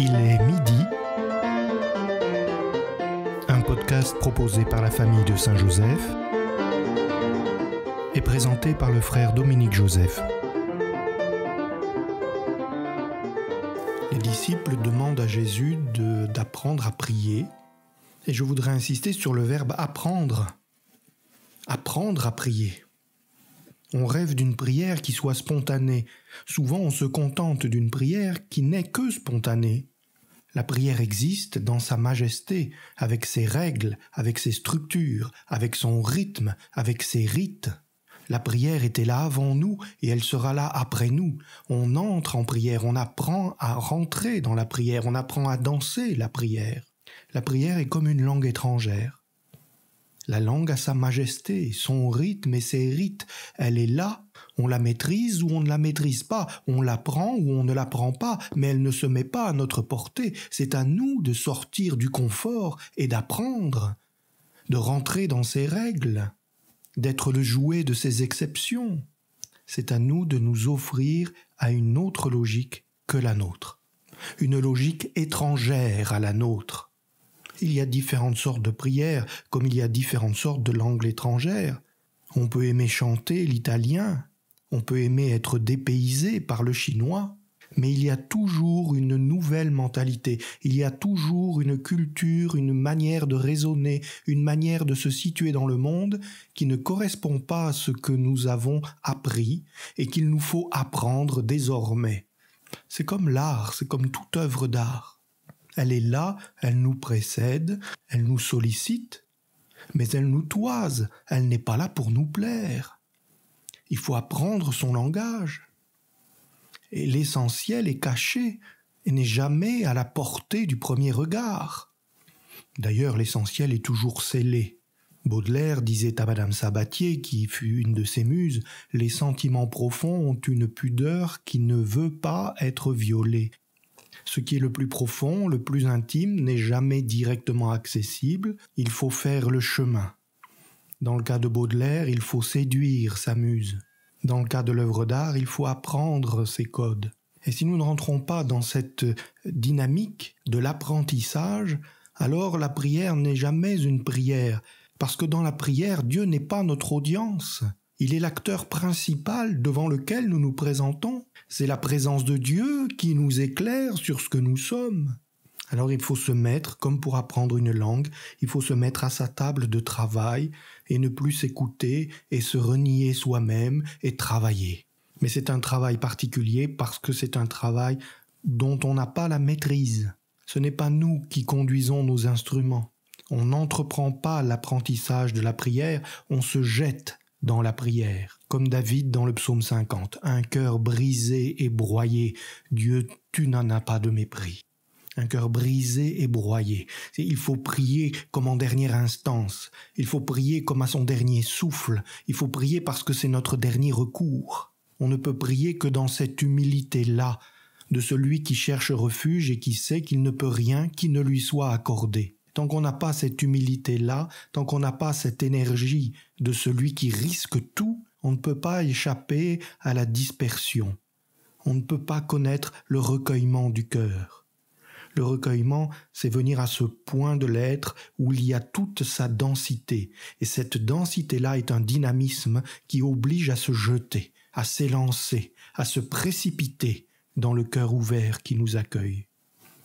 Il est midi. Un podcast proposé par la famille de Saint-Joseph et présenté par le frère Dominique Joseph. Les disciples demandent à Jésus d'apprendre à prier et je voudrais insister sur le verbe apprendre. Apprendre à prier. On rêve d'une prière qui soit spontanée. Souvent on se contente d'une prière qui n'est que spontanée. La prière existe dans sa majesté, avec ses règles, avec ses structures, avec son rythme, avec ses rites. La prière était là avant nous et elle sera là après nous. On entre en prière, on apprend à rentrer dans la prière, on apprend à danser la prière. La prière est comme une langue étrangère. La langue a sa majesté, son rythme et ses rites. Elle est là on la maîtrise ou on ne la maîtrise pas, on la prend ou on ne la prend pas, mais elle ne se met pas à notre portée. C'est à nous de sortir du confort et d'apprendre, de rentrer dans ses règles, d'être le jouet de ses exceptions. C'est à nous de nous offrir à une autre logique que la nôtre, une logique étrangère à la nôtre il y a différentes sortes de prières, comme il y a différentes sortes de langues étrangères. On peut aimer chanter l'italien, on peut aimer être dépaysé par le chinois, mais il y a toujours une nouvelle mentalité, il y a toujours une culture, une manière de raisonner, une manière de se situer dans le monde qui ne correspond pas à ce que nous avons appris et qu'il nous faut apprendre désormais. C'est comme l'art, c'est comme toute œuvre d'art. Elle est là, elle nous précède, elle nous sollicite, mais elle nous toise, elle n'est pas là pour nous plaire. Il faut apprendre son langage. Et l'essentiel est caché et n'est jamais à la portée du premier regard. D'ailleurs, l'essentiel est toujours scellé. Baudelaire disait à Madame Sabatier, qui fut une de ses muses, Les sentiments profonds ont une pudeur qui ne veut pas être violée. Ce qui est le plus profond, le plus intime, n'est jamais directement accessible, il faut faire le chemin. Dans le cas de Baudelaire, il faut séduire sa muse. Dans le cas de l'œuvre d'art, il faut apprendre ses codes. Et si nous ne rentrons pas dans cette dynamique de l'apprentissage, alors la prière n'est jamais une prière, parce que dans la prière, Dieu n'est pas notre audience. Il est l'acteur principal devant lequel nous nous présentons. C'est la présence de Dieu qui nous éclaire sur ce que nous sommes. Alors il faut se mettre, comme pour apprendre une langue, il faut se mettre à sa table de travail et ne plus s'écouter et se renier soi-même et travailler. Mais c'est un travail particulier parce que c'est un travail dont on n'a pas la maîtrise. Ce n'est pas nous qui conduisons nos instruments. On n'entreprend pas l'apprentissage de la prière, on se jette dans la prière, comme David dans le psaume 50, un cœur brisé et broyé, Dieu, tu n'en as pas de mépris un cœur brisé et broyé. Il faut prier comme en dernière instance, il faut prier comme à son dernier souffle, il faut prier parce que c'est notre dernier recours. On ne peut prier que dans cette humilité-là, de celui qui cherche refuge et qui sait qu'il ne peut rien qui ne lui soit accordé. Tant qu'on n'a pas cette humilité-là, tant qu'on n'a pas cette énergie de celui qui risque tout, on ne peut pas échapper à la dispersion. On ne peut pas connaître le recueillement du cœur. Le recueillement, c'est venir à ce point de l'être où il y a toute sa densité. Et cette densité-là est un dynamisme qui oblige à se jeter, à s'élancer, à se précipiter dans le cœur ouvert qui nous accueille.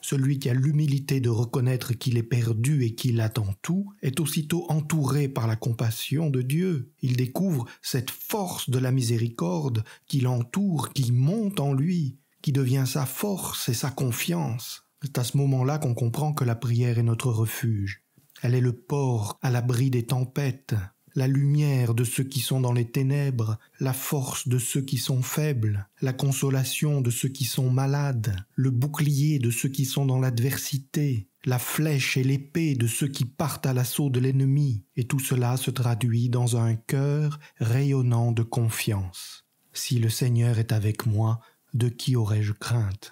Celui qui a l'humilité de reconnaître qu'il est perdu et qu'il attend tout est aussitôt entouré par la compassion de Dieu. Il découvre cette force de la miséricorde qui l'entoure, qui monte en lui, qui devient sa force et sa confiance. C'est à ce moment-là qu'on comprend que la prière est notre refuge. Elle est le port à l'abri des tempêtes, la lumière de ceux qui sont dans les ténèbres, la force de ceux qui sont faibles, la consolation de ceux qui sont malades, le bouclier de ceux qui sont dans l'adversité, la flèche et l'épée de ceux qui partent à l'assaut de l'ennemi, et tout cela se traduit dans un cœur rayonnant de confiance. Si le Seigneur est avec moi, de qui aurais-je crainte